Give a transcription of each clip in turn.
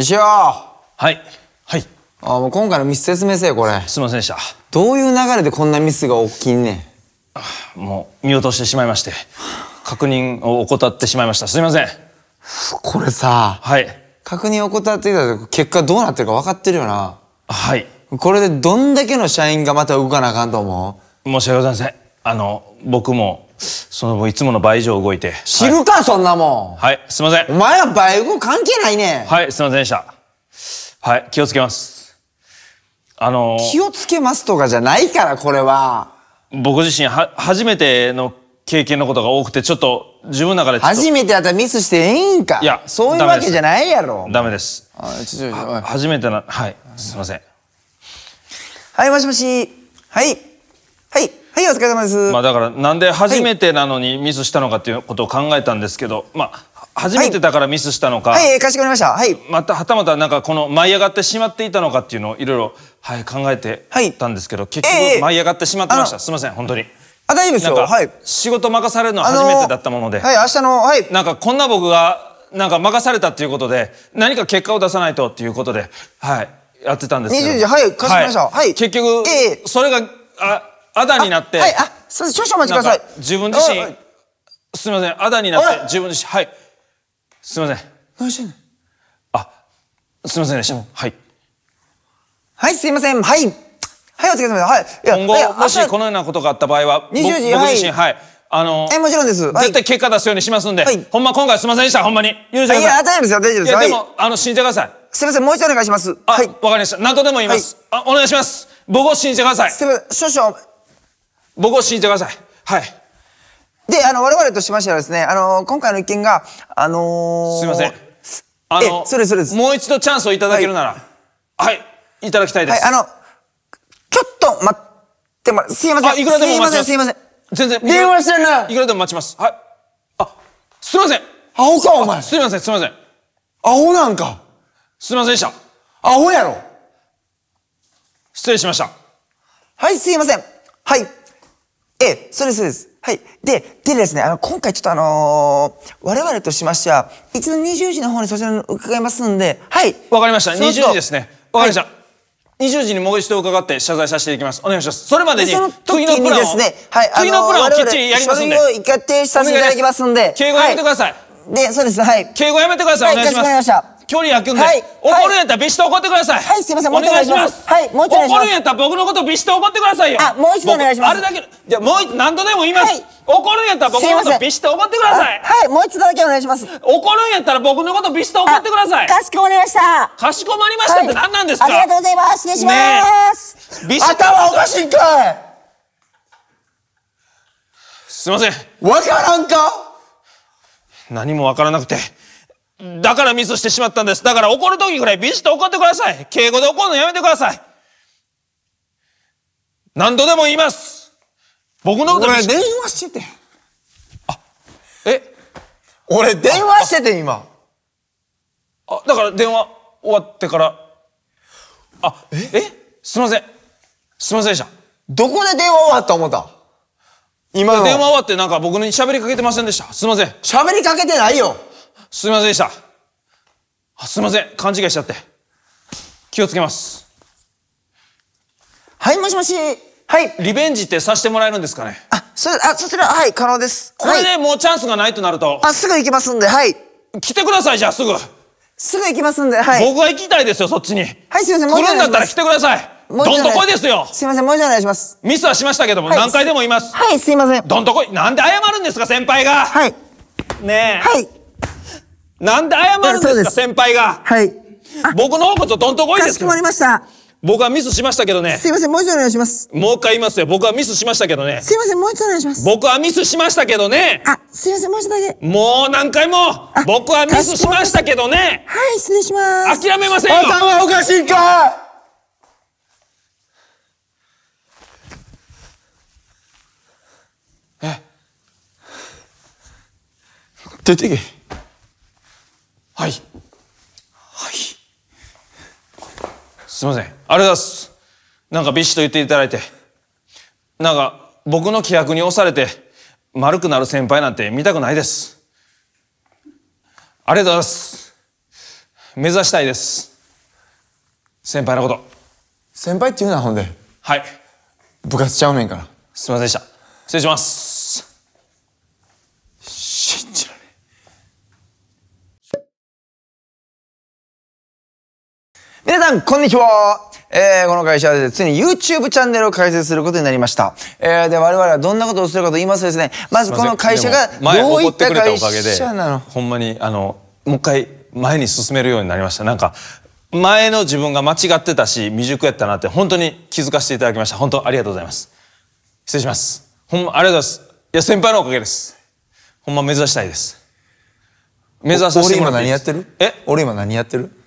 し尾はいはいあもう今回のミス説明せよこれすいませんでしたどういう流れでこんなミスが起きんねんもう見落としてしまいまして確認を怠ってしまいましたすいませんこれさはい確認を怠っていた結果どうなってるか分かってるよなはいこれでどんだけの社員がまた動かなあかんと思う申し訳ございませんあの僕もその後いつもの倍以上動いて。知るか、はい、そんなもん。はい、すいません。お前は倍動関係ないね。はい、すいませんでした。はい、気をつけます。あのー、気をつけますとかじゃないから、これは。僕自身は、初めての経験のことが多くて、ちょっと、自分の中で初めてやったらミスしてええんか。いや、そういうわけじゃないやろ。ダメです。あ、ち初めてな、はい、すいません。はい、もしもし。はい。疲れ様です。まあだからなんで初めてなのにミスしたのかっていうことを考えたんですけど、まあ初めてだからミスしたのか、はい、はい、かしこまりました。はい。またはたまたなんかこの舞い上がってしまっていたのかっていうのをいろいろはい考えてたんですけど、はい、結局舞い上がってしまってました。えー、すみません本当に。あ大丈夫ですよ。はい。仕事任されるのは初めてだったもので、はい明日のはい。なんかこんな僕がなんか任されたっていうことで何か結果を出さないとっていうことではいやってたんですけど。20時はいかしこまりました。はい。結局、ええ、それがあアダになって。はい、あ、すいません、少々お待ちください。自分自身、すみません、アダになって、自分自身、はい。すみません。何してんのあ、すみませんでした。はい。はい、すみません。はい。はい、お疲れ様です。はい。今後、もしこのようなことがあった場合は、僕自身、はい。あの、え、もちろんです。絶対結果出すようにしますんで、ほんま今回すみませんでした、ほんまに。許してください。いや、大丈夫ですよ、大丈夫です。いや、でも、あの、信じてください。すみません、もう一度お願いします。はい。わかりました。何とでも言います。あ、お願いします。僕を信じてください。すみません、少々。僕を信じてください。はい。で、あの、我々としましてはですね、あの、今回の一件が、あのー、すいません。あの、それそれです。もう一度チャンスをいただけるなら、はい、はい、いただきたいです。はい、あの、ちょっと待ってま、すいません。あ、いくらでも待ちます。すいません、すいません。全然。電話してんな。いくらでも待ちます。はい。あ、すいません。アホか、お前。すいません、すいません。アホなんか。すいませんでした。アホやろ。失礼しました。はい、すいません。はい。ええ、そうです、そうです。はい。で、でですね、あの、今回ちょっとあのー、我々としましては、一度20時の方にそちらに伺いますんで、はい。わかりました。20時ですね。わかりました。はい、20時にもう一度伺って謝罪させていきます。お願いします。それまでに、その次のプランを。ですね、はい。次のプランをきっちりやりますんで。書類を一回停止させていただきますんで。敬語やめてください。で、そうです。はい。敬語やめてください。はい、お願いします。距離開くんで、はい、怒るんやったらビシッと怒ってくださいはい、すいませんもう一度お願いしますはいもう一度お願いします怒るんやったら僕のことビシッと怒ってくださいよあもう一度お願いしますあれだけじゃもう何度でも言います、はい、怒るんやったら僕のことビシッと怒ってくださいはいもう一度だけお願いします怒るんやったら僕のことビシッと怒ってくださいかしこまりましたかしこまりましたって何なんですか、はい、ありがとうございます失礼します、ね、ビシッと頭おかしいんかいすいませんわからんか何もわからなくてだからミスしてしまったんです。だから怒る時ぐらいビシッと怒ってください。敬語で怒るのやめてください。何度でも言います。僕のこと俺電話してて。あ、え俺電話してて今。あ、だから電話終わってから。あ、ええすいません。すいませんでした。どこで電話終わった思った今の。電話終わってなんか僕に喋りかけてませんでした。すいません。喋りかけてないよ。すみませんでした。すみません。勘違いしちゃって。気をつけます。はい、もしもし。はい。リベンジってさしてもらえるんですかねあ、それ、あ、そちら、はい、可能です。これでもうチャンスがないとなると。あ、すぐ行きますんで、はい。来てください、じゃあ、すぐ。すぐ行きますんで、はい。僕は行きたいですよ、そっちに。はい、すみません、もう来るんだったら来てください。もうどんとこいですよすみません、もう一度お願いします。ミスはしましたけども、はい、何回でも言います。はい、すみません。どんとこい、なんで謝るんですか、先輩が。はい。ねえ。はい。なんで謝るんですか、す先輩が。はい。僕の方こそどんとこいですか。かしこまりました。僕はミスしましたけどね。すいません、もう一度お願いします。もう一回言いますよ。僕はミスしましたけどね。すいません、もう一度お願いします。僕はミスしましたけどね。あ、すいません、もう一度だけ。もう何回も、僕はミスしましたけどね。はい、失礼します。諦めませんよ。頭おかしいかえ出てけ。すいません。ありがとうございます。なんかビシッと言っていただいて。なんか、僕の規約に押されて、丸くなる先輩なんて見たくないです。ありがとうございます。目指したいです。先輩のこと。先輩って言うな、ほんで。はい。部活ちゃうねんから。すいませんでした。失礼します。皆さん、こんにちは。えー、この会社はですね、ついに YouTube チャンネルを開設することになりました。えー、で、我々はどんなことをするかと言いますとですね、まずこの会社がどういった会社なのほんまに、あの、もう一回前に進めるようになりました。なんか、前の自分が間違ってたし、未熟やったなって、本当に気づかせていただきました。本当ありがとうございます。失礼します。ほんま、ありがとうございます。いや、先輩のおかげです。ほんま目指したいです。目指させてもらっていいです。俺今何やってるえ俺今何やってる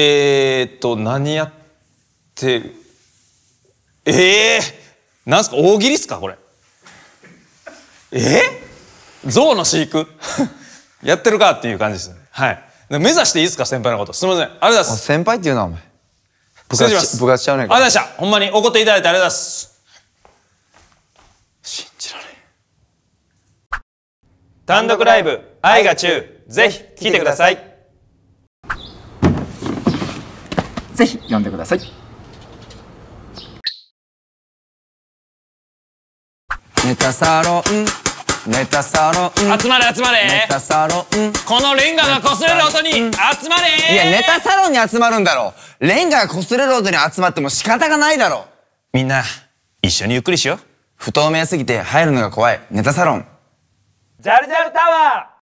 えー、っと、何やって、ええー、なんすか大喜利っすかこれ。えー、象の飼育 やってるかっていう感じですね。はい。目指していいですか先輩のこと。すみません。ありがとうございます。先輩って言うな、お前。失礼します。部活ちゃうねんかありがとうございました。ほんまに怒っていただいてありがとうございます。信じられん。単独ライブ、愛が中、ぜひ、聞いてください。ぜひ読んでください。ネタサロンネタサロン集まれ集まれネタサロンこのレンガが擦れる音に集まれいやネタサロンに集まるんだろレンガが擦れる音に集まっても仕方がないだろみんな一緒にゆっくりしよう不透明すぎて入るのが怖いネタサロンジャルジャルタワー